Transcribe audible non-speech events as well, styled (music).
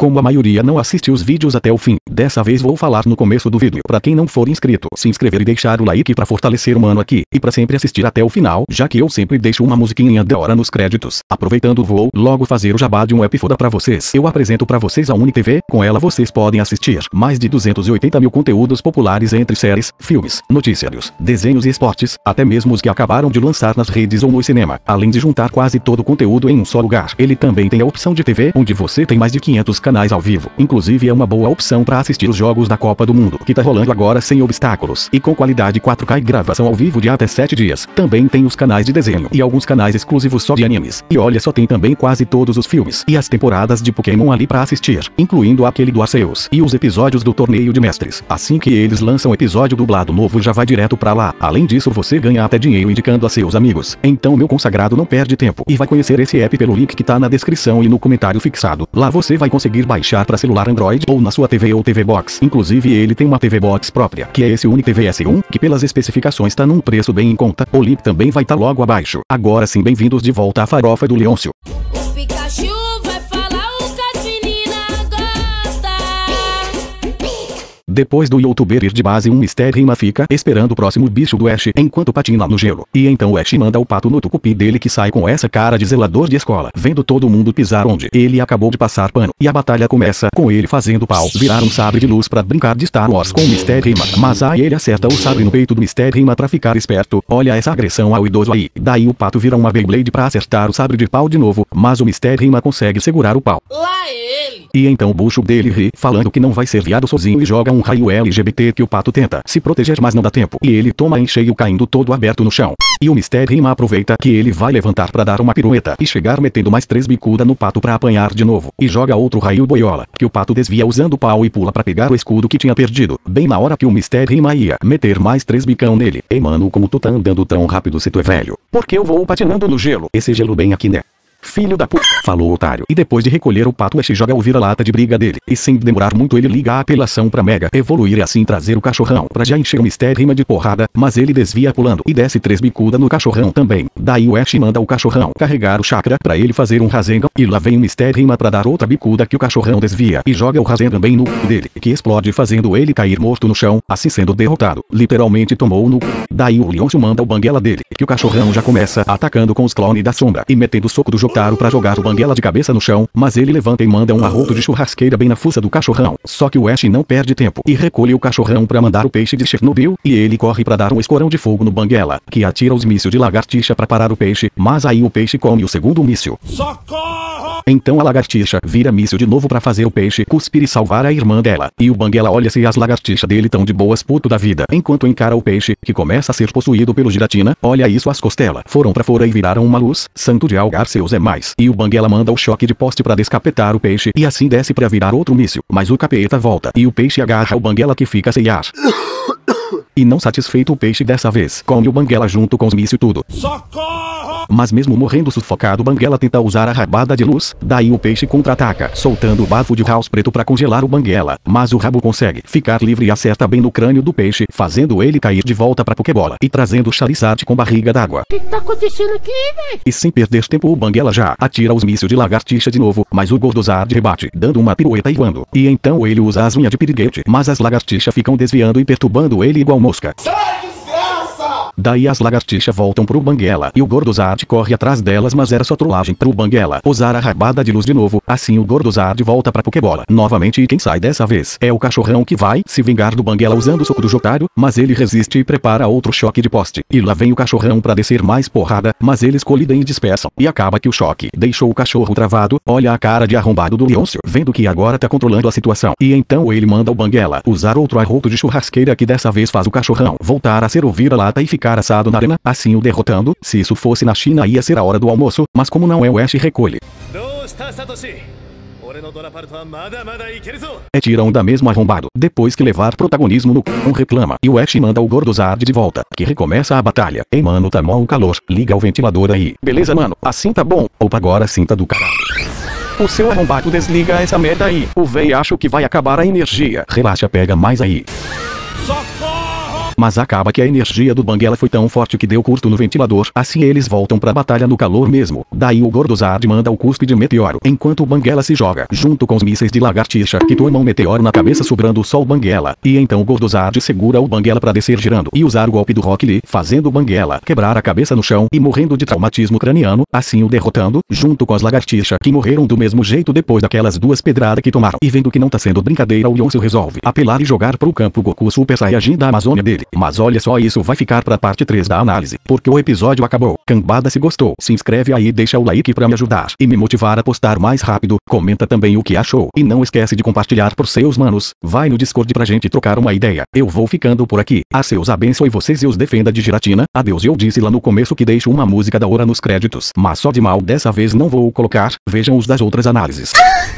Como a maioria não assiste os vídeos até o fim, dessa vez vou falar no começo do vídeo para quem não for inscrito, se inscrever e deixar o like para fortalecer o mano aqui, e para sempre assistir até o final, já que eu sempre deixo uma musiquinha da hora nos créditos. Aproveitando vou logo fazer o jabá de um app foda pra vocês. Eu apresento para vocês a UniTV, com ela vocês podem assistir mais de 280 mil conteúdos populares entre séries, filmes, noticiários, desenhos e esportes, até mesmo os que acabaram de lançar nas redes ou no cinema, além de juntar quase todo o conteúdo em um só lugar. Ele também tem a opção de TV, onde você tem mais de 500 canais ao vivo. Inclusive é uma boa opção para assistir os jogos da Copa do Mundo, que tá rolando agora sem obstáculos e com qualidade 4K e gravação ao vivo de até 7 dias. Também tem os canais de desenho e alguns canais exclusivos só de animes. E olha só, tem também quase todos os filmes e as temporadas de Pokémon ali para assistir, incluindo aquele do Arceus e os episódios do Torneio de Mestres. Assim que eles lançam episódio dublado novo já vai direto para lá. Além disso, você ganha até dinheiro indicando a seus amigos. Então, meu consagrado não perde tempo e vai conhecer esse app pelo link que tá na descrição e no comentário fixado. Lá você vai conseguir conseguir baixar para celular Android ou na sua TV ou TV Box. Inclusive ele tem uma TV Box própria, que é esse UniTV S1, que pelas especificações está num preço bem em conta. O link também vai estar tá logo abaixo. Agora sim, bem-vindos de volta à farofa do Leôncio. Depois do youtuber ir de base um mistério rima fica esperando o próximo bicho do Ash enquanto patina no gelo. E então o Ash manda o pato no tucupi dele que sai com essa cara de zelador de escola, vendo todo mundo pisar onde ele acabou de passar pano. E a batalha começa com ele fazendo pau virar um sabre de luz para brincar de Star Wars com o mistério rima. Mas aí ele acerta o sabre no peito do mistério rima pra ficar esperto. Olha essa agressão ao idoso aí. Daí o pato vira uma Beyblade pra acertar o sabre de pau de novo, mas o mistério rima consegue segurar o pau. Lá ele dele. E então o bucho dele ri, falando que não vai ser viado sozinho e joga um raio LGBT que o pato tenta se proteger mas não dá tempo. E ele toma em cheio caindo todo aberto no chão. E o Mister Rima aproveita que ele vai levantar para dar uma pirueta e chegar metendo mais três bicuda no pato para apanhar de novo. E joga outro raio boiola, que o pato desvia usando o pau e pula para pegar o escudo que tinha perdido. Bem na hora que o Mister Rima ia meter mais três bicão nele. Ei mano como tu tá andando tão rápido se tu é velho. Porque eu vou patinando no gelo. Esse gelo bem aqui né. Filho da puta, falou o otário. E depois de recolher o pato Ash joga o vira-lata de briga dele. E sem demorar muito ele liga a apelação pra Mega evoluir e assim trazer o cachorrão pra já encher o mistério rima de porrada, mas ele desvia pulando e desce três bicuda no cachorrão também. Daí o Ash manda o cachorrão carregar o chakra pra ele fazer um Rasengan e lá vem o mistério rima pra dar outra bicuda que o cachorrão desvia e joga o Rasengan bem no dele, que explode fazendo ele cair morto no chão, assim sendo derrotado. Literalmente tomou no Daí o Leoncio manda o banguela dele, que o cachorrão já começa atacando com os clones da sombra e metendo o soco do Jotaro para jogar o banguela de cabeça no chão, mas ele levanta e manda um arroto de churrasqueira bem na fuça do cachorrão. Só que o Ash não perde tempo e recolhe o cachorrão para mandar o peixe de Chernobyl, e ele corre para dar um escorão de fogo no banguela, que atira os mísseis de lagartixa para parar o peixe, mas aí o peixe come o segundo míssil. Socorro! Então a lagartixa vira míssil de novo para fazer o peixe cuspir e salvar a irmã dela. E o Banguela olha-se as lagartixas dele tão de boas puto da vida. Enquanto encara o peixe, que começa a ser possuído pelo giratina, olha isso as costelas. Foram pra fora e viraram uma luz, santo de algar seus é mais. E o Banguela manda o choque de poste para descapetar o peixe e assim desce para virar outro míssil. Mas o capeta volta e o peixe agarra o Banguela que fica sem ar. (laughs) E não satisfeito o peixe dessa vez come o Banguela junto com os mísseis tudo. Socorro! Mas mesmo morrendo sufocado Banguela tenta usar a rabada de luz, daí o peixe contra-ataca, soltando o bafo de House Preto para congelar o Banguela, mas o rabo consegue ficar livre e acerta bem no crânio do peixe, fazendo ele cair de volta pra Pokébola e trazendo o Charizard com barriga d'água. O que, que tá acontecendo aqui, véi? E sem perder tempo o Banguela já atira os mísseis de lagartixa de novo, mas o Gordozard rebate, dando uma pirueta e voando. E então ele usa as unhas de piriguete, mas as lagartixas ficam desviando e perturbando ele igual mosca. Sai! Daí as lagartixas voltam pro Banguela e o Zard corre atrás delas mas era só trollagem pro Banguela usar a rabada de luz de novo, assim o Zard volta pra Pokébola. Novamente e quem sai dessa vez é o cachorrão que vai se vingar do Banguela usando o soco do Jotário, mas ele resiste e prepara outro choque de poste. E lá vem o cachorrão pra descer mais porrada, mas eles colidem e dispersam. E acaba que o choque deixou o cachorro travado, olha a cara de arrombado do Leôncio, vendo que agora tá controlando a situação. E então ele manda o Banguela usar outro arroto de churrasqueira que dessa vez faz o cachorrão voltar a ser o vira-lata e ficar ficar assado na arena, assim o derrotando, se isso fosse na China ia ser a hora do almoço, mas como não é o Ash recolhe. É tirão da mesma arrombado. Depois que levar protagonismo no um reclama. E o Ash manda o gordo usar de volta, que recomeça a batalha. Ei mano tá mó o calor, liga o ventilador aí. Beleza mano, assim tá bom. Opa agora cinta tá do caralho. O seu arrombado desliga essa merda aí. O véi acho que vai acabar a energia. Relaxa pega mais aí mas acaba que a energia do Banguela foi tão forte que deu curto no ventilador, assim eles voltam pra batalha no calor mesmo. Daí o Gordozard manda o cuspe de meteoro, enquanto o Banguela se joga, junto com os mísseis de lagartixa, que tomam meteoro na cabeça sobrando só o Banguela. E então o Gordozard segura o Banguela pra descer girando, e usar o golpe do Rock Lee, fazendo o Banguela quebrar a cabeça no chão e morrendo de traumatismo craniano, assim o derrotando, junto com as lagartixas que morreram do mesmo jeito depois daquelas duas pedradas que tomaram. E vendo que não tá sendo brincadeira o Yonsu resolve apelar e jogar pro campo Goku Super Saiyajin da Amazônia dele. Mas olha só isso vai ficar pra parte 3 da análise, porque o episódio acabou. Cambada se gostou, se inscreve aí e deixa o like pra me ajudar e me motivar a postar mais rápido. Comenta também o que achou e não esquece de compartilhar por seus manos. Vai no Discord pra gente trocar uma ideia. Eu vou ficando por aqui. A seus abençoe vocês e os defenda de giratina. Adeus e eu disse lá no começo que deixo uma música da hora nos créditos, mas só de mal dessa vez não vou colocar. Vejam os das outras análises. Ah!